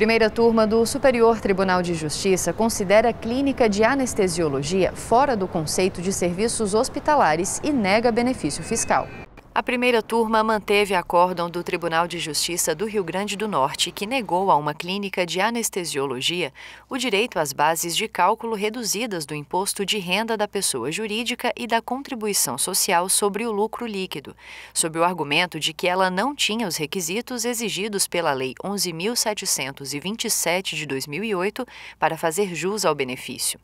Primeira turma do Superior Tribunal de Justiça considera clínica de anestesiologia fora do conceito de serviços hospitalares e nega benefício fiscal. A primeira turma manteve a acórdão do Tribunal de Justiça do Rio Grande do Norte, que negou a uma clínica de anestesiologia o direito às bases de cálculo reduzidas do imposto de renda da pessoa jurídica e da contribuição social sobre o lucro líquido, sob o argumento de que ela não tinha os requisitos exigidos pela Lei 11.727 de 2008 para fazer jus ao benefício.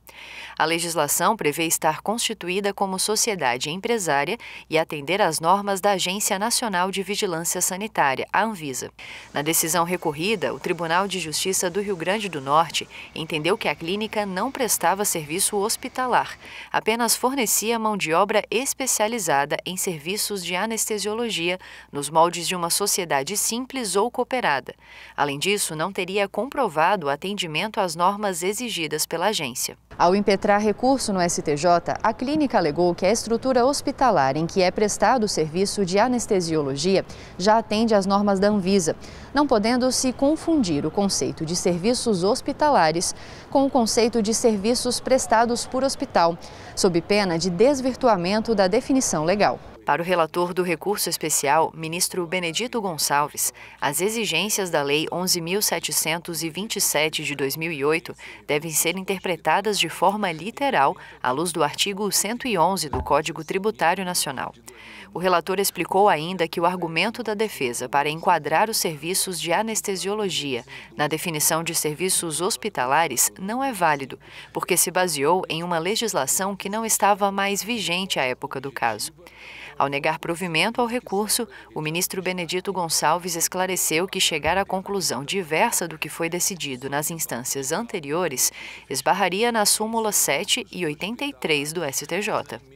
A legislação prevê estar constituída como sociedade empresária e atender às normas da Agência Nacional de Vigilância Sanitária, a Anvisa. Na decisão recorrida, o Tribunal de Justiça do Rio Grande do Norte entendeu que a clínica não prestava serviço hospitalar, apenas fornecia mão de obra especializada em serviços de anestesiologia nos moldes de uma sociedade simples ou cooperada. Além disso, não teria comprovado o atendimento às normas exigidas pela agência. Ao impetrar recurso no STJ, a clínica alegou que a estrutura hospitalar em que é prestado o serviço de anestesiologia já atende às normas da Anvisa, não podendo se confundir o conceito de serviços hospitalares com o conceito de serviços prestados por hospital, sob pena de desvirtuamento da definição legal. Para o relator do recurso especial, ministro Benedito Gonçalves, as exigências da Lei 11.727 de 2008 devem ser interpretadas de forma literal à luz do artigo 111 do Código Tributário Nacional. O relator explicou ainda que o argumento da defesa para enquadrar os serviços de anestesiologia na definição de serviços hospitalares não é válido, porque se baseou em uma legislação que não estava mais vigente à época do caso. Ao negar provimento ao recurso, o ministro Benedito Gonçalves esclareceu que chegar à conclusão diversa do que foi decidido nas instâncias anteriores esbarraria na súmula 7 e 83 do STJ.